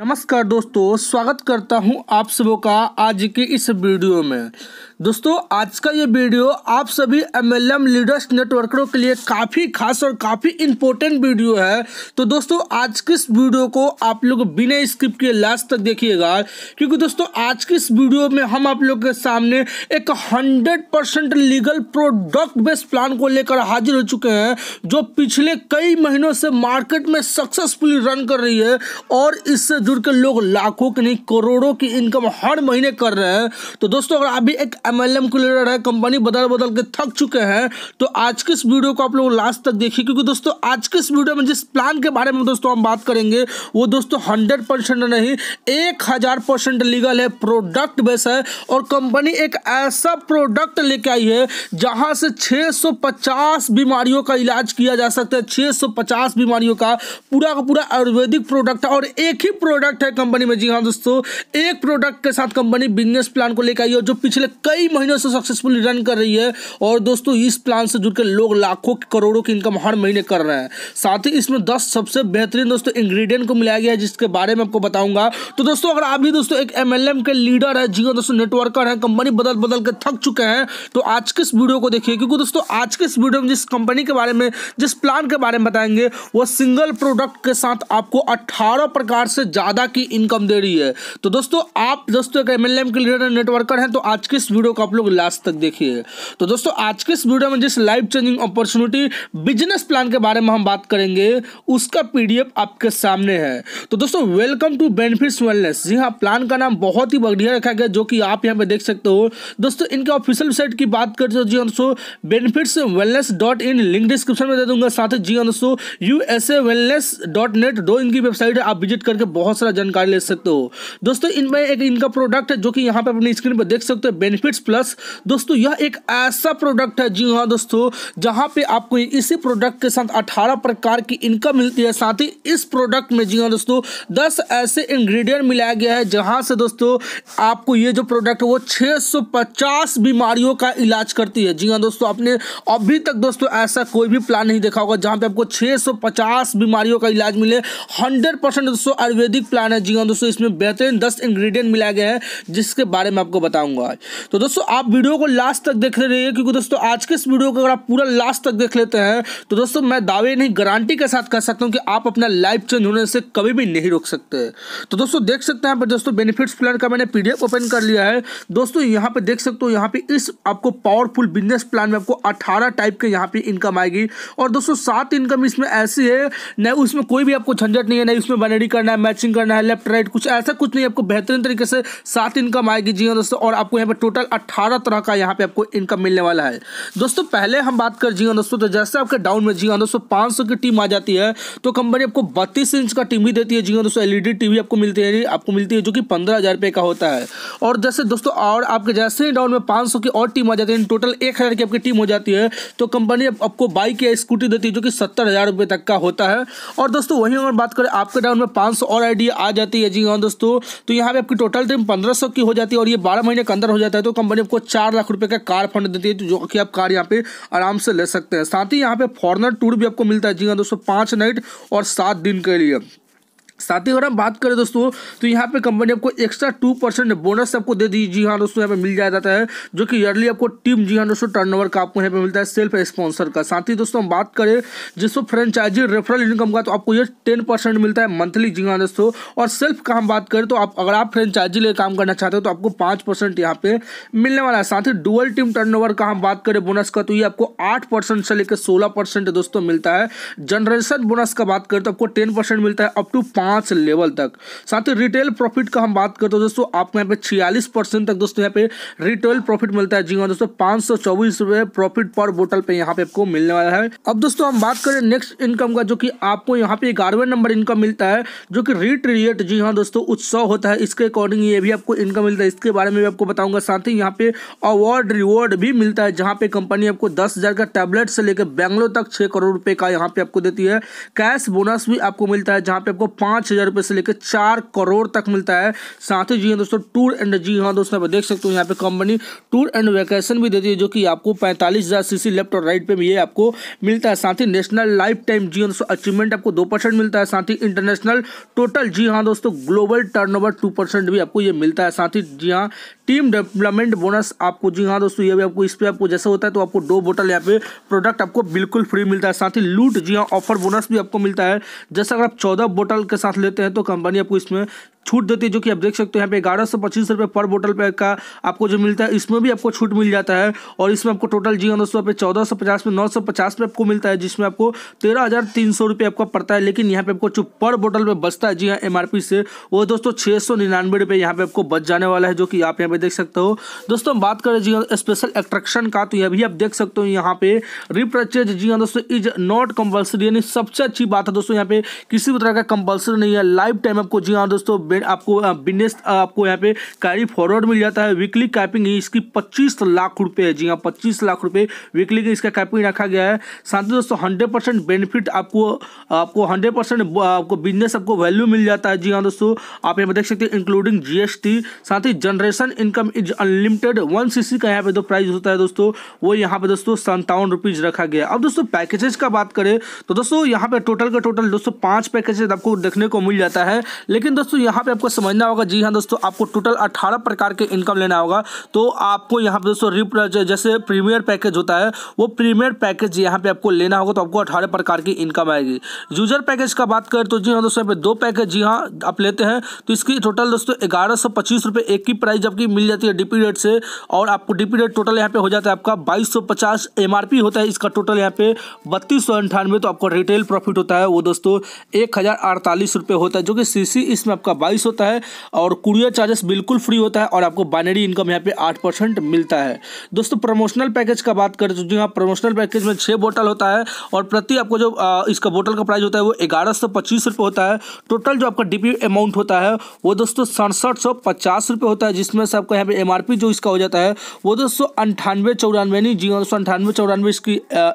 नमस्कार दोस्तों स्वागत करता हूं आप सबों का आज के इस वीडियो में दोस्तों आज का ये वीडियो आप सभी एम एल एम लीडर्स नेटवर्करों के लिए काफ़ी खास और काफ़ी इंपॉर्टेंट वीडियो है तो दोस्तों आज की इस वीडियो को आप लोग बिना स्क्रिप्ट किए लास्ट तक देखिएगा क्योंकि दोस्तों आज की इस वीडियो में हम आप लोग के सामने एक hundred percent legal product based plan को लेकर हाजिर हो चुके हैं जो पिछले कई महीनों से मार्केट में सक्सेसफुली रन कर रही है और इससे जुड़ के लोग लाखों की नहीं करोड़ों की इनकम हर महीने कर रहे हैं तो दोस्तों अगर अभी एक एम एल एम कैलकुलेटर है कंपनी बदल बदल के थक चुके हैं तो आज के इस वीडियो को आप लोग लास्ट तक देखिए क्योंकि दोस्तों आज के इस वीडियो में जिस प्लान के बारे में दोस्तों हम बात करेंगे वो दोस्तों हंड्रेड परसेंट नहीं एक हज़ार परसेंट लीगल है प्रोडक्ट बेस है और कंपनी एक ऐसा प्रोडक्ट लेके आई है जहां से 650 बीमारियों का इलाज किया जा सकता है 650 बीमारियों का पूरा का पूरा आयुर्वेदिक प्रोडक्ट और एक ही प्रोडक्ट है कंपनी में जी हाँ दोस्तों एक प्रोडक्ट के साथ कंपनी बिजनेस प्लान को लेकर आई है जो पिछले कई कई महीनों से सक्सेसफुली रन कर रही है और दोस्तों इस प्लान से जुड़कर लोग लाखों करोड़ों की इनकम हर महीने कर रहे हैं साथ ही इसमें दस सबसे बेहतरीन दोस्तों इंग्रेडिएंट को मिलाया गया है जिसके बारे में आपको बताऊंगा तो दोस्तों अगर आप भी दोस्तों एक एम के लीडर है जियो दोस्तों नेटवर्कर है कंपनी बदल बदल के थक चुके हैं तो आज के इस वीडियो को देखिए क्योंकि दोस्तों आज के इस वीडियो में जिस कंपनी के बारे में जिस प्लान के बारे में बताएंगे वो सिंगल प्रोडक्ट के साथ आपको अट्ठारह प्रकार से ज़्यादा की इनकम दे रही है तो दोस्तों आप दोस्तों एक एम के लीडर नेटवर्कर हैं तो आज के इस वीडियो वीडियो को आप लोग लास्ट तक देखिए तो दोस्तों आज के इस वीडियो में जिस life changing opportunity business plan के बारे में हम बात करेंगे उसका पीडीएफ आपके सामने है तो दोस्तों वेलकम टू बेनिफिट्स वेलनेस जी हाँ प्लान का नाम बहुत ही बढ़िया रखा गया जो कि आप यहाँ पे देख सकते हो दोस्तों इनके ऑफिशियल वेबसाइट की बात करते हो जी हाँ, दोस्तों benefits wellness dot in link description में दे दूंगा साथ ही जी हाँ, दोस्तों U S A wellness dot net दो इनकी वेबसाइट है आप विजिट करके बहुत सारा जानकारी ले सकते हो दोस्तों इनमें एक इनका प्रोडक्ट है जो कि यहाँ पे अपनी स्क्रीन पर देख सकते हो बेनिफिट फिट्स प्लस दोस्तों यह एक ऐसा प्रोडक्ट है जी हाँ दोस्तों जहाँ पे आपको इसी प्रोडक्ट के साथ अठारह प्रकार की इनकम मिलती है साथ ही इस प्रोडक्ट में जी हाँ दोस्तों दस ऐसे इंग्रेडिएंट मिलाया गया है जहाँ से दोस्तों आपको ये जो प्रोडक्ट है वो छः बीमारियों का इलाज करती है जी हाँ दोस्तों आपने अभी तक दोस्तों ऐसा कोई भी प्लान नहीं देखा होगा जहाँ पर आपको छः बीमारियों का इलाज मिले हंड्रेड परसेंट दोस्तों आयुर्वेदिक प्लान है जी हाँ दोस्तों इसमें बेहतरीन दस इंग्रीडियंट मिलाया गया है जिसके बारे में आपको बताऊँगा तो दोस्तों आप वीडियो को लास्ट तक देख रहे क्योंकि दोस्तों आज के इस वीडियो को अगर आप पूरा लास्ट तक देख लेते हैं तो दोस्तों मैं दावे नहीं गारंटी के साथ कह सकता हूँ कि आप अपना लाइफ चेंज होने से कभी भी नहीं रोक सकते तो दोस्तों देख सकते हैं पर दोस्तों बेनिफिट्स प्लान का मैंने पीडीएफ ओपन कर लिया है दोस्तों यहाँ पे देख सकते हो यहाँ पे इस आपको पावरफुल बिजनेस प्लान में आपको अठारह टाइप के यहाँ पे इनकम आएगी और दोस्तों सात इनकम इसमें ऐसी है न उसमें कोई भी आपको झंझट नहीं है ना उसमें बनेडी करना है मैचिंग करना है लेफ्ट राइट कुछ ऐसा कुछ नहीं आपको बेहतरीन तरीके से सात इनकम आएगी जी हाँ दोस्तों और आपको यहाँ पर टोटल अट्ठारह तरह का यहाँ पे आपको इनकम मिलने वाला है दोस्तों पहले हम बात कर जी दोस्तों तो जैसे आपके डाउन में जी दोस्तों पाँच की टीम आ जाती है तो कंपनी आपको बत्तीस इंच का टीम भी देती है जी दोस्तों एलईडी टीवी e आपको मिलती है आपको मिलती है जो कि पंद्रह हज़ार का होता है और जैसे दोस्तों और आपके जैसे ही डाउन में पाँच की और टीम आ जाती है टोटल एक की आपकी टीम हो जाती है तो कंपनी आपको बाइक या स्कूटी देती है जो कि सत्तर हज़ार रुपये तक का होता है और दोस्तों वहीं अगर बात करें आपके डाउन में पाँच सौ और आइडिया आ जाती है जी दोस्तों तो यहाँ पे आपकी टोटल टीम पंद्रह सौ की हो जाती है और ये बारह महीने के अंदर हो जाता है तो कंपनी आपको चार लाख रुपए का कार फंड देती है तो जो कि आप कार यहाँ पे आराम से ले सकते हैं साथ ही यहाँ पे फॉरनर टूर भी आपको मिलता है जी हाँ दोस्तों पांच नाइट और सात दिन के लिए साथ ही अगर हम बात करें दोस्तों तो यहाँ पे कंपनी आपको एक्स्ट्रा टू परसेंट बोनस आपको दे दी जी हाँ दोस्तों यहाँ पे मिल जाया जाता है जो कि ईयरली आपको टीम जी हाँ दोस्तों टर्नओवर का आपको यहाँ पे मिलता है सेल्फ स्पॉन्सर का साथ ही दोस्तों हम बात करें जिसको फ्रेंचाइजी रेफरल इनकम का तो आपको ये टेन परसेंट मिलता है मंथली जी हाँ दोस्तों और सेल्फ का हम बात करें तो आप अगर आप फ्रेंचाइजी ले काम करना चाहते हो तो आपको पाँच परसेंट यहाँ पे मिलने वाला है साथ ही डुअल टीम टर्न का हम बात करें बोनस का तो ये आपको आठ परसेंट से लेकर सोलह परसेंट दोस्तों मिलता है जनरेशन बोनस का बात करें तो आपको टेन परसेंट मिलता है अप टू पांच लेवल तक साथ ही रिटेल प्रॉफिट का हम बात करते हैं दोस्तों आपको यहाँ पे छियालीस परसेंट तक दोस्तों यहाँ पे रिटेल प्रॉफिट मिलता है जी हाँ दोस्तों पांच सौ चौबीस रुपये प्रॉफिट पर बोटल पे यहाँ पे आपको मिलने वाला है अब दोस्तों हम बात करें नेक्स्ट इनकम का जो की आपको यहाँ पे ग्यारहवें नंबर इनकम मिलता है जो कि रिट्रिएट जी हाँ दोस्तों उत्सव होता है इसके अकॉर्डिंग ये भी आपको इनकम मिलता है इसके बारे में भी आपको बताऊंगा साथ ही यहाँ पे अवार्ड रिवॉर्ड भी मिलता है जहाँ पे कंपनी आपको दस का टैबलेट से लेकर बैंगलोर तक छह करोड़ रुपए का यहाँ पे आपको देती है कैश बोनस भी आपको मिलता है जहाँ पे आपको पाँच पाँच हज़ार रुपये से लेकर चार करोड़ तक मिलता है साथ ही जी हाँ दोस्तों टूर एंड जी हाँ दोस्तों आप देख सकते हो यहाँ पे कंपनी टूर एंड वैकेशन भी देती है जो कि आपको पैंतालीस हज़ार सी लेफ्ट और राइट पे भी ये आपको मिलता है साथ ही नेशनल लाइफ टाइम जी हाँ दोस्तों अचीवमेंट आपको दो परसेंट मिलता है साथ ही इंटरनेशनल टोटल जी हाँ दोस्तों ग्लोबल टर्न ओवर भी आपको ये मिलता है साथ ही जी हाँ टीम डेवलपमेंट बोनस आपको जी हाँ दोस्तों ये भी आपको इस पर आपको जैसे होता है तो आपको दो बोतल यहाँ पे प्रोडक्ट आपको बिल्कुल फ्री मिलता है साथ ही लूट जी हाँ ऑफर बोनस भी आपको मिलता है जैसे अगर आप चौदह बोतल के साथ लेते हैं तो कंपनी आपको इसमें छूट देती है जो कि आप देख सकते हो यहाँ पे ग्यारह सौ पच्चीस रुपये पर बोतल पे का आपको जो मिलता है इसमें भी आपको छूट मिल जाता है और इसमें आपको टोटल जी हाँ दोस्तों पे चौदह सौ पचास में नौ सौ पचास में आपको मिलता है जिसमें आपको तेरह हज़ार तीन सौ रुपये आपका पड़ता है लेकिन यहाँ पे आपको जो पर बोतल पे बचता है जी हाँ एम से वो दोस्तों छः सौ निन्यानवे रुपये यहाँ पे आपको बच जाने वाला है जो कि आप यहाँ पे देख सकते हो दोस्तों बात करें जी हाँ स्पेशल अट्रैक्शन का तो यह भी आप देख सकते हो यहाँ पे रिपर्चेज जी हाँ दोस्तों इज नॉट कंपल्सरी यानी सबसे अच्छी बात है दोस्तों यहाँ पे किसी भी तरह का कंपल्सरी नहीं है लाइफ टाइम आपको जी हाँ दोस्तों पेड आपको बिजनेस आपको यहाँ पे कैरी फॉरवर्ड मिल जाता है वीकली कैपिंग इसकी पच्चीस लाख रुपये है जी हाँ पच्चीस लाख रुपये वीकली की इसका कैपिंग रखा गया है साथ ही दोस्तों हंड्रेड बेनिफिट आपको आपको हंड्रेड आपको बिजनेस आपको वैल्यू मिल जाता है जी हाँ दोस्तों आप यहाँ पर देख सकते हैं इंक्लूडिंग जी साथ ही generation income is unlimited one C का यहाँ पे जो प्राइस होता है दोस्तों वो यहाँ पे दोस्तों संतावन रुपीज रखा गया अब दोस्तों पैकेजेस का बात करें तो दोस्तों यहाँ पे टोटल का टोटल दोस्तों पांच पैकेजेस आपको देखने को मिल जाता है लेकिन दोस्तों यहाँ यहाँ पे आपको समझना होगा जी हाँ दोस्तों आपको टोटल अठारह प्रकार के इनकम लेना होगा तो आपको यहाँ पे दोस्तों रिप जैसे प्रीमियर पैकेज होता है वो प्रीमियर पैकेज यहाँ पे आपको लेना होगा तो आपको अठारह प्रकार की इनकम आएगी यूजर पैकेज का बात करें तो जी हाँ दोस्तों यहाँ पे दो पैकेज जी हाँ आप लेते हैं तो इसकी टोटल दोस्तों ग्यारह एक की प्राइस जबकि मिल जाती है डीपी रेट से और आपको डीपी रेट टोटल यहाँ पे हो जाता है आपका बाईस सौ होता है इसका टोटल यहाँ पे बत्तीस तो आपका रिटेल प्रॉफिट होता है वो दोस्तों एक होता है जो कि सी इसमें आपका चॉइस होता है और कुरियर चार्जेस बिल्कुल फ्री होता है और आपको बाइनरी इनकम यहाँ पे आठ परसेंट मिलता है दोस्तों प्रमोशनल पैकेज का बात करें तो यहाँ प्रमोशनल पैकेज में छः बोटल होता है और प्रति आपको जो आ, इसका बोटल का प्राइस होता है वो ग्यारह सौ होता है टोटल जो आपका डी अमाउंट होता है वो दोस्तों सड़सठ सौ पचास रुपये होता है जिसमें से आपका यहाँ पे एम जो इसका हो जाता है वो दोस्तों अंठानवे चौरानवे नहीं जी हाँ दोस्तों अंठानवे चौरानवे इसकी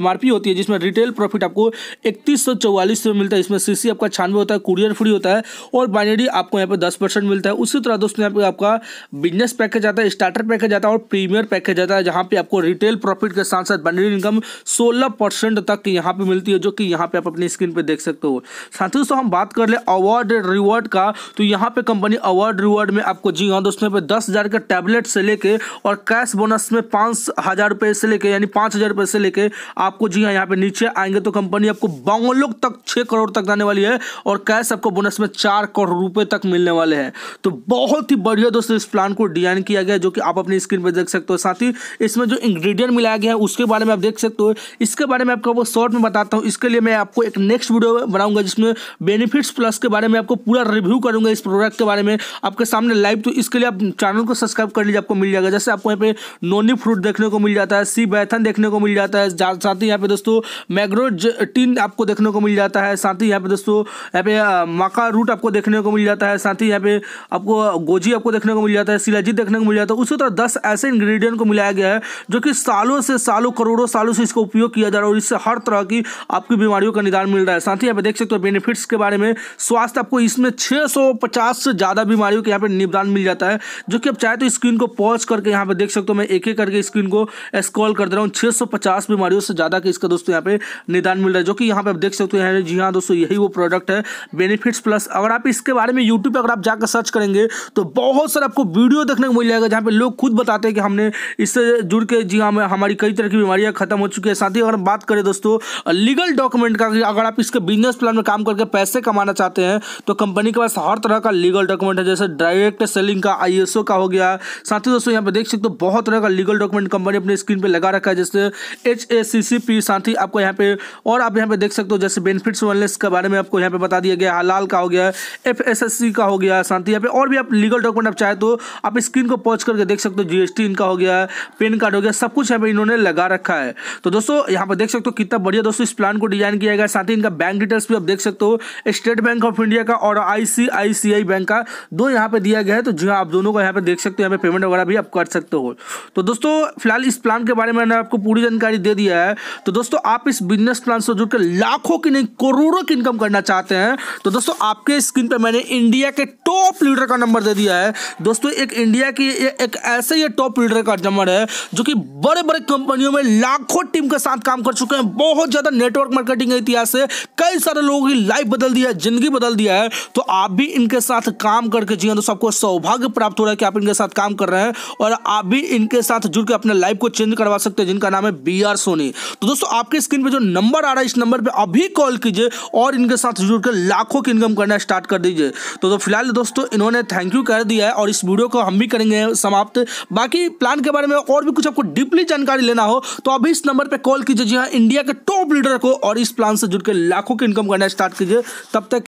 एम होती है जिसमें रिटेल प्रॉफिट आपको इकतीस सौ चौवालीस रुपये मिलता है इसमें सीसी आपका छानवे होता है कुरियर फ्री होता है और बाइनरी आपको यहाँ पे दस परसेंट मिलता है उसी तरह दोस्तों यहाँ पे आपका बिजनेस पैकेज आता है स्टार्टर पैकेज आता है और प्रीमियर पैकेज आता है जहाँ पे आपको रिटेल प्रॉफिट के साथ साथ बैंडरी इनकम सोलह परसेंट तक यहाँ पे मिलती है जो कि यहाँ पे आप अपनी स्क्रीन पर देख सकते हो साथ ही दोस्तों हम बात कर ले अवार्ड रिवॉर्ड का तो यहाँ पे कंपनी अवार्ड रिवॉर्ड में आपको जी हाँ दोस्तों यहाँ पे दस हज़ार का टैबलेट से लेके और कैश बोनस में पाँच हज़ार रुपये से लेके यानी पाँच हज़ार रुपये से लेके आपको जी हाँ यहाँ पे नीचे आएंगे तो कंपनी आपको बावन तक छः करोड़ तक जाने वाली है और कैश आपको बोनस में चार करोड़ रुपये तक मिलने वाले हैं तो बहुत ही बढ़िया दोस्तों इस प्लान को डिजाइन किया गया जो कि आप अपनी स्क्रीन पर देख सकते हो साथ ही इसमें जो इंग्रीडियंट मिलाया गया है उसके बारे में आप देख सकते हो इसके बारे में आपको शॉर्ट में बताता हूँ इसके लिए मैं आपको एक नेक्स्ट वीडियो बनाऊंगा जिसमें बेनिफिट्स प्लस के बारे में आपको पूरा रिव्यू करूंगा इस प्रोडक्ट के बारे में आपके सामने लाइव तो इसके लिए आप चैनल को सब्सक्राइब कर लीजिए आपको मिल जाएगा जैसे आपको यहाँ पे नोनी फ्रूट देखने को मिल जाता है सी बैथन देखने को मिल जाता है साथ ही यहाँ पे दोस्तों मैग्रो टीन आपको देखने को मिल जाता है साथ ही यहाँ पे दोस्तों यहाँ पे माका रूट आपको देखने को मिल जाता है है साथ ही यहाँ पे आपको गोजी आपको देखने को मिल जाता है सिलाजी देखने को मिल जाता है उसी तरह दस ऐसे इंग्रेडिएंट को मिलाया गया है जो कि सालों से सालों करोड़ों सालों से इसका उपयोग किया जा रहा है और इससे हर तरह की आपकी बीमारियों का निदान मिल रहा है साथ ही यहाँ पे देख सकते हो बेनिफिट्स के बारे में स्वास्थ्य आपको इसमें 650 से ज़्यादा बीमारियों के यहाँ पर निदान मिल जाता है जो कि आप चाहे तो स्क्रीन को पॉज करके यहाँ पर देख सकते हो मैं एक एक करके स्क्रीन को स्क्रॉल कर दे रहा हूँ 650 बीमारियों से ज़्यादा के इसका दोस्तों यहाँ पे निदान मिल रहा है जो कि यहाँ पर आप देख सकते हो यहाँ जी हाँ दोस्तों यही वो प्रोडक्ट है बेनिफिट्स प्लस अगर आप इसके बारे में यू यूट्यूब पर अगर आप जाकर सर्च करेंगे तो बहुत सारे आपको वीडियो देखने को मिल जाएगा जहाँ पर लोग खुद बताते हैं कि हमने इससे जुड़ के जी हाँ हमारी कई तरह की बीमारियाँ खत्म हो चुकी है साथ ही अगर बात करें दोस्तों लीगल डॉक्यूमेंट का अगर आप इसके बिजनेस प्लान में काम करके पैसे कमाना चाहते हैं तो कंपनी के पास हर तरह का लीगल डॉक्यूमेंट है जैसे डायरेक्ट सेलिंग का आई का हो गया साथ ही दोस्तों यहाँ पर देख सकते हो बहुत तरह का लीगल डॉक्यूमेंट कंपनी अपने स्क्रीन पर लगा रखा है जैसे एच साथ ही आपको यहाँ पे और आप यहाँ पे देख सकते हो जैसे बेनिफिट्स वेलनेस के बारे में आपको यहाँ पे बता दिया गया हलाल का हो गया एफ जीएसटी का हो गया शांति यहाँ पे और भी आप लीगल डॉक्यूमेंट आप चाहे तो आप स्क्रीन को पॉज करके देख सकते हो जीएसटी इनका हो गया पेन कार्ड हो गया सब कुछ यहाँ पे इन्होंने लगा रखा है तो दोस्तों यहाँ पर देख सकते हो कितना बढ़िया दोस्तों इस प्लान को डिजाइन किया गया साथ ही इनका बैंक डिटेल्स भी आप देख सकते हो स्टेट बैंक ऑफ इंडिया का और आईसीआईसीआई बैंक का दो यहाँ पे दिया गया है तो जी हाँ आप दोनों को यहाँ पे देख सकते हो यहाँ पे पेमेंट वगैरह भी आप कर सकते हो तो दोस्तों फिलहाल इस प्लान के बारे में मैंने आपको पूरी जानकारी दे दिया है तो दोस्तों आप इस बिजनेस प्लान से जुड़कर लाखों की नहीं करोड़ों की इनकम करना चाहते हैं तो दोस्तों आपके स्क्रीन पर मैंने इंडिया इंडिया के टॉप लीडर का नंबर दे दिया है दोस्तों एक इंडिया की एक ऐसे ही टॉप लीडर का नंबर है जो कि बड़े बड़े कंपनियों में लाखों टीम के साथ काम कर चुके हैं बहुत ज़्यादा नेटवर्क मार्केटिंग के इतिहास से कई सारे लोगों की लाइफ बदल दिया है जिंदगी बदल दिया है तो आप भी इनके साथ काम करके जी दोस्तों आपको सौभाग्य प्राप्त हो रहा है कि आप इनके साथ काम कर रहे हैं और आप भी इनके साथ जुड़ के अपने लाइफ को चेंज करवा सकते हैं जिनका नाम है बी आर सोनी तो दोस्तों आपके स्क्रीन पर जो नंबर आ रहा है इस नंबर पर अभी कॉल कीजिए और इनके साथ जुड़कर लाखों की इनकम करना स्टार्ट कर दीजिए तो तो, फिलहाल दोस्तों इन्होंने थैंक यू कर दिया है और इस वीडियो को हम भी करेंगे समाप्त बाकी प्लान के बारे में और भी कुछ आपको डीपली जानकारी लेना हो तो अभी इस नंबर पर कॉल कीजिए जी हाँ इंडिया के टॉप लीडर को और इस प्लान से जुड़ के लाखों की इनकम करना स्टार्ट कीजिए तब तक